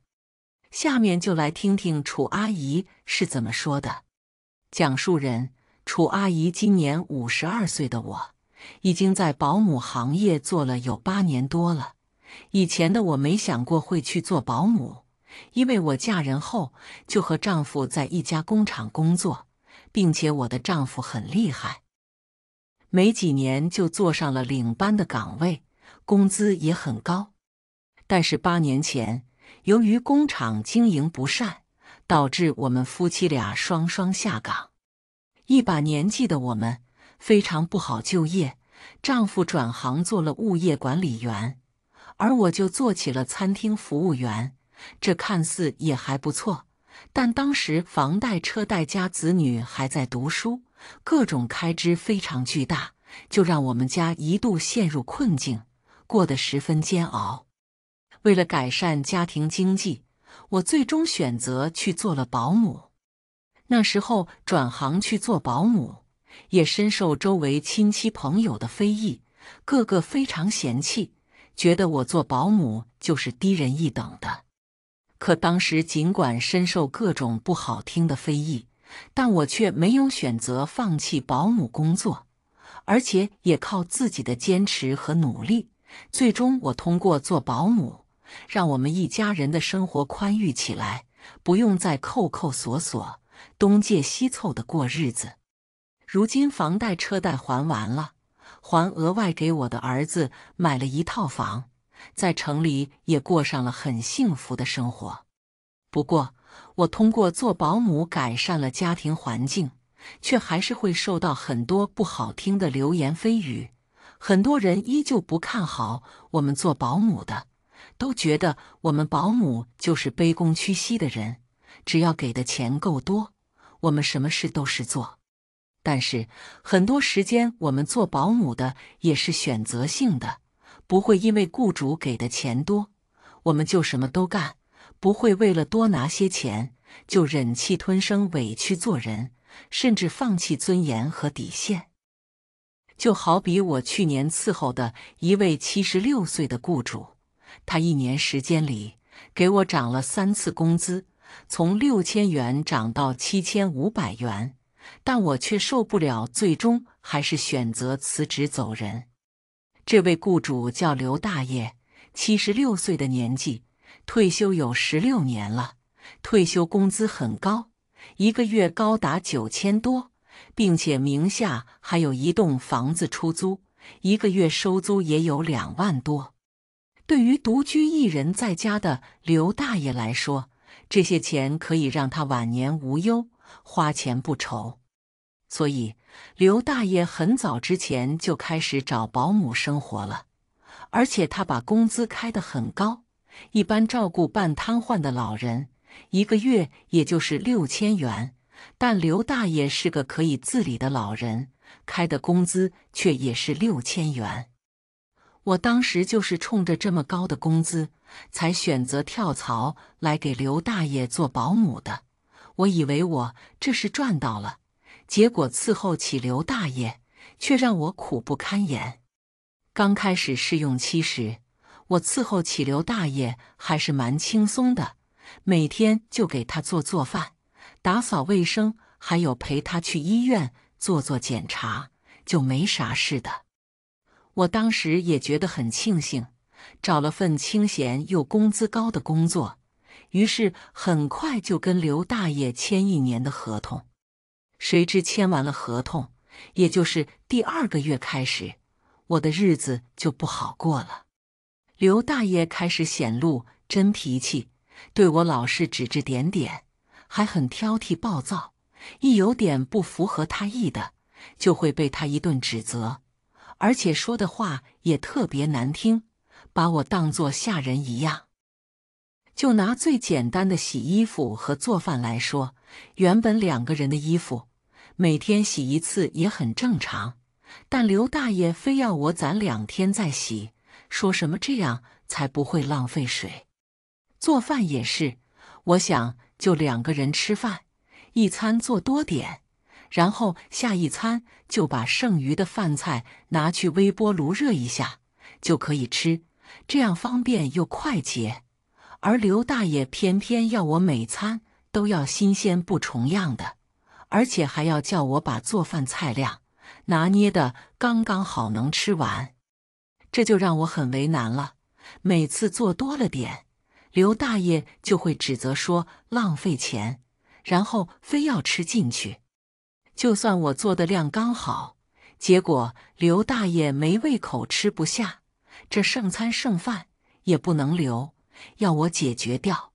下面就来听听楚阿姨是怎么说的。”讲述人。楚阿姨今年五十二岁的我，已经在保姆行业做了有八年多了。以前的我没想过会去做保姆，因为我嫁人后就和丈夫在一家工厂工作，并且我的丈夫很厉害，没几年就坐上了领班的岗位，工资也很高。但是八年前，由于工厂经营不善，导致我们夫妻俩双双下岗。一把年纪的我们，非常不好就业。丈夫转行做了物业管理员，而我就做起了餐厅服务员。这看似也还不错，但当时房贷、车贷加子女还在读书，各种开支非常巨大，就让我们家一度陷入困境，过得十分煎熬。为了改善家庭经济，我最终选择去做了保姆。那时候转行去做保姆，也深受周围亲戚朋友的非议，个个非常嫌弃，觉得我做保姆就是低人一等的。可当时尽管深受各种不好听的非议，但我却没有选择放弃保姆工作，而且也靠自己的坚持和努力，最终我通过做保姆，让我们一家人的生活宽裕起来，不用再扣扣索索。东借西凑的过日子，如今房贷车贷还完了，还额外给我的儿子买了一套房，在城里也过上了很幸福的生活。不过，我通过做保姆改善了家庭环境，却还是会受到很多不好听的流言蜚语。很多人依旧不看好我们做保姆的，都觉得我们保姆就是卑躬屈膝的人。只要给的钱够多，我们什么事都是做。但是很多时间，我们做保姆的也是选择性的，不会因为雇主给的钱多，我们就什么都干；不会为了多拿些钱，就忍气吞声、委屈做人，甚至放弃尊严和底线。就好比我去年伺候的一位七十六岁的雇主，他一年时间里给我涨了三次工资。从六千元涨到七千五百元，但我却受不了，最终还是选择辞职走人。这位雇主叫刘大爷，七十六岁的年纪，退休有十六年了，退休工资很高，一个月高达九千多，并且名下还有一栋房子出租，一个月收租也有两万多。对于独居一人在家的刘大爷来说，这些钱可以让他晚年无忧，花钱不愁。所以刘大爷很早之前就开始找保姆生活了，而且他把工资开得很高。一般照顾半瘫痪的老人，一个月也就是六千元。但刘大爷是个可以自理的老人，开的工资却也是六千元。我当时就是冲着这么高的工资，才选择跳槽来给刘大爷做保姆的。我以为我这是赚到了，结果伺候起刘大爷却让我苦不堪言。刚开始试用期时，我伺候起刘大爷还是蛮轻松的，每天就给他做做饭、打扫卫生，还有陪他去医院做做检查，就没啥事的。我当时也觉得很庆幸，找了份清闲又工资高的工作，于是很快就跟刘大爷签一年的合同。谁知签完了合同，也就是第二个月开始，我的日子就不好过了。刘大爷开始显露真脾气，对我老是指指点点，还很挑剔、暴躁，一有点不符合他意的，就会被他一顿指责。而且说的话也特别难听，把我当做下人一样。就拿最简单的洗衣服和做饭来说，原本两个人的衣服每天洗一次也很正常，但刘大爷非要我攒两天再洗，说什么这样才不会浪费水。做饭也是，我想就两个人吃饭，一餐做多点。然后下一餐就把剩余的饭菜拿去微波炉热一下就可以吃，这样方便又快捷。而刘大爷偏偏要我每餐都要新鲜不重样的，而且还要叫我把做饭菜量拿捏的刚刚好能吃完，这就让我很为难了。每次做多了点，刘大爷就会指责说浪费钱，然后非要吃进去。就算我做的量刚好，结果刘大爷没胃口吃不下，这剩餐剩饭也不能留，要我解决掉。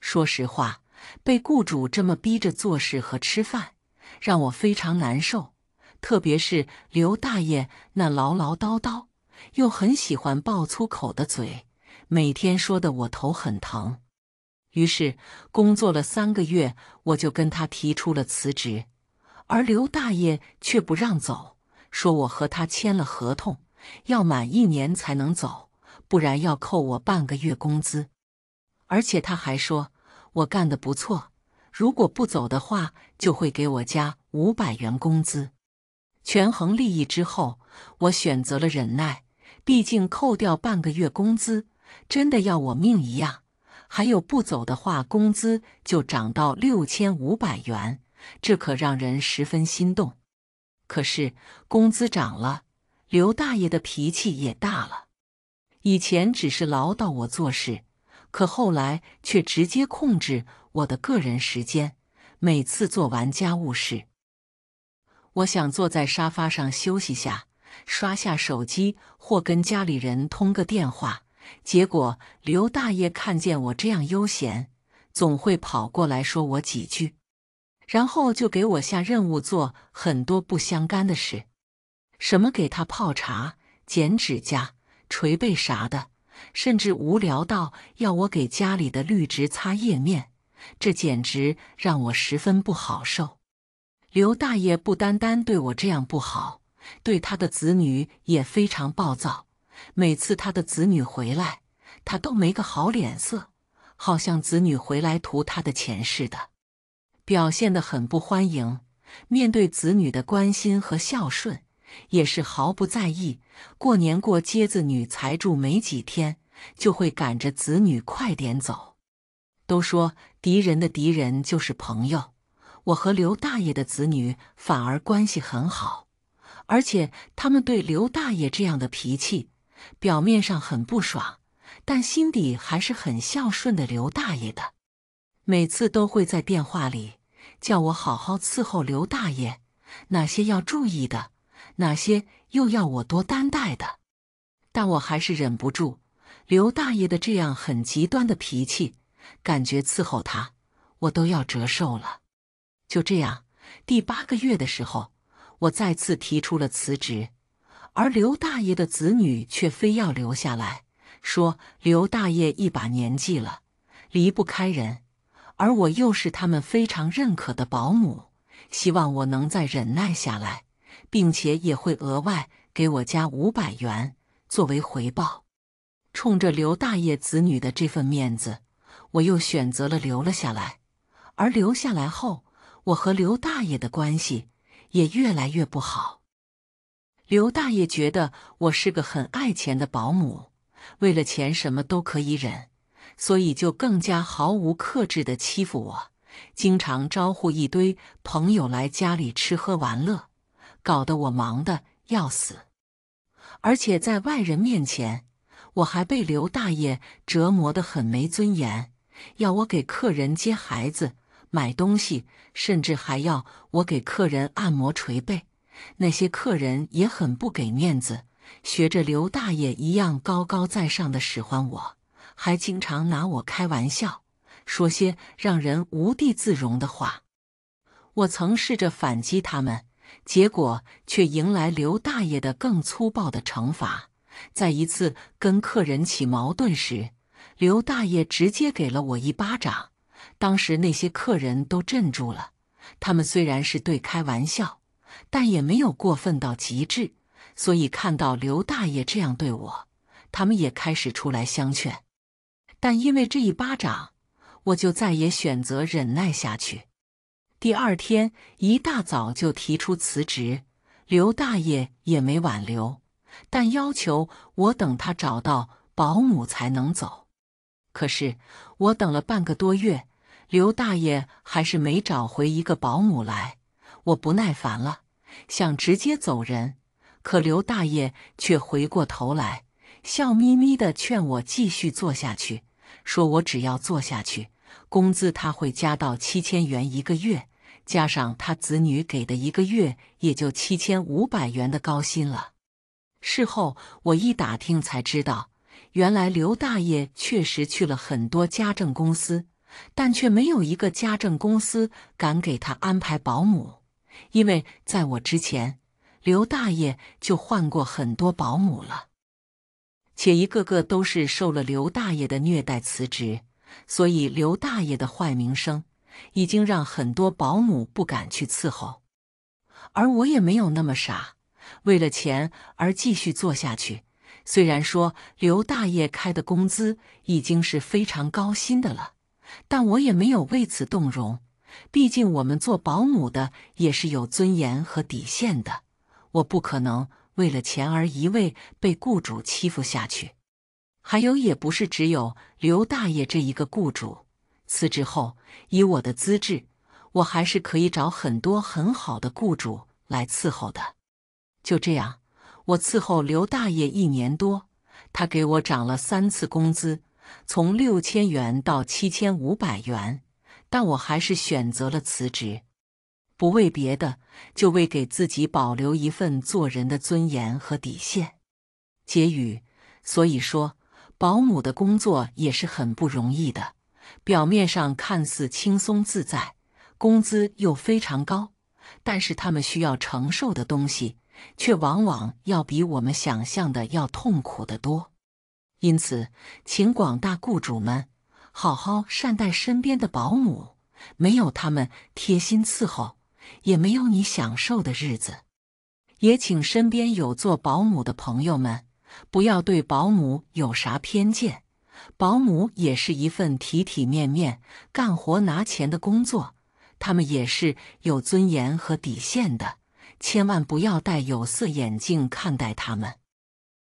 说实话，被雇主这么逼着做事和吃饭，让我非常难受。特别是刘大爷那唠唠叨叨又很喜欢爆粗口的嘴，每天说的我头很疼。于是，工作了三个月，我就跟他提出了辞职。而刘大爷却不让走，说我和他签了合同，要满一年才能走，不然要扣我半个月工资。而且他还说我干得不错，如果不走的话，就会给我加五百元工资。权衡利益之后，我选择了忍耐，毕竟扣掉半个月工资真的要我命一样。还有不走的话，工资就涨到六千五百元。这可让人十分心动。可是工资涨了，刘大爷的脾气也大了。以前只是唠叨我做事，可后来却直接控制我的个人时间。每次做完家务事，我想坐在沙发上休息下，刷下手机或跟家里人通个电话，结果刘大爷看见我这样悠闲，总会跑过来说我几句。然后就给我下任务，做很多不相干的事，什么给他泡茶、剪指甲、捶背啥的，甚至无聊到要我给家里的绿植擦叶面，这简直让我十分不好受。刘大爷不单单对我这样不好，对他的子女也非常暴躁，每次他的子女回来，他都没个好脸色，好像子女回来图他的钱似的。表现得很不欢迎，面对子女的关心和孝顺也是毫不在意。过年过节，子女才住没几天，就会赶着子女快点走。都说敌人的敌人就是朋友，我和刘大爷的子女反而关系很好，而且他们对刘大爷这样的脾气，表面上很不爽，但心底还是很孝顺的刘大爷的。每次都会在电话里。叫我好好伺候刘大爷，哪些要注意的，哪些又要我多担待的。但我还是忍不住，刘大爷的这样很极端的脾气，感觉伺候他，我都要折寿了。就这样，第八个月的时候，我再次提出了辞职，而刘大爷的子女却非要留下来说，刘大爷一把年纪了，离不开人。而我又是他们非常认可的保姆，希望我能再忍耐下来，并且也会额外给我加五百元作为回报。冲着刘大爷子女的这份面子，我又选择了留了下来。而留下来后，我和刘大爷的关系也越来越不好。刘大爷觉得我是个很爱钱的保姆，为了钱什么都可以忍。所以就更加毫无克制的欺负我，经常招呼一堆朋友来家里吃喝玩乐，搞得我忙得要死。而且在外人面前，我还被刘大爷折磨得很没尊严，要我给客人接孩子、买东西，甚至还要我给客人按摩捶背。那些客人也很不给面子，学着刘大爷一样高高在上的使唤我。还经常拿我开玩笑，说些让人无地自容的话。我曾试着反击他们，结果却迎来刘大爷的更粗暴的惩罚。在一次跟客人起矛盾时，刘大爷直接给了我一巴掌。当时那些客人都镇住了，他们虽然是对开玩笑，但也没有过分到极致，所以看到刘大爷这样对我，他们也开始出来相劝。但因为这一巴掌，我就再也选择忍耐下去。第二天一大早就提出辞职，刘大爷也没挽留，但要求我等他找到保姆才能走。可是我等了半个多月，刘大爷还是没找回一个保姆来。我不耐烦了，想直接走人，可刘大爷却回过头来，笑眯眯地劝我继续做下去。说我只要做下去，工资他会加到七千元一个月，加上他子女给的一个月，也就七千五百元的高薪了。事后我一打听才知道，原来刘大爷确实去了很多家政公司，但却没有一个家政公司敢给他安排保姆，因为在我之前，刘大爷就换过很多保姆了。且一个个都是受了刘大爷的虐待辞职，所以刘大爷的坏名声已经让很多保姆不敢去伺候。而我也没有那么傻，为了钱而继续做下去。虽然说刘大爷开的工资已经是非常高薪的了，但我也没有为此动容。毕竟我们做保姆的也是有尊严和底线的，我不可能。为了钱而一味被雇主欺负下去，还有也不是只有刘大爷这一个雇主。辞职后，以我的资质，我还是可以找很多很好的雇主来伺候的。就这样，我伺候刘大爷一年多，他给我涨了三次工资，从六千元到七千五百元，但我还是选择了辞职。不为别的，就为给自己保留一份做人的尊严和底线。结语：所以说，保姆的工作也是很不容易的。表面上看似轻松自在，工资又非常高，但是他们需要承受的东西，却往往要比我们想象的要痛苦得多。因此，请广大雇主们好好善待身边的保姆，没有他们贴心伺候。也没有你享受的日子，也请身边有做保姆的朋友们，不要对保姆有啥偏见，保姆也是一份体体面面、干活拿钱的工作，他们也是有尊严和底线的，千万不要戴有色眼镜看待他们。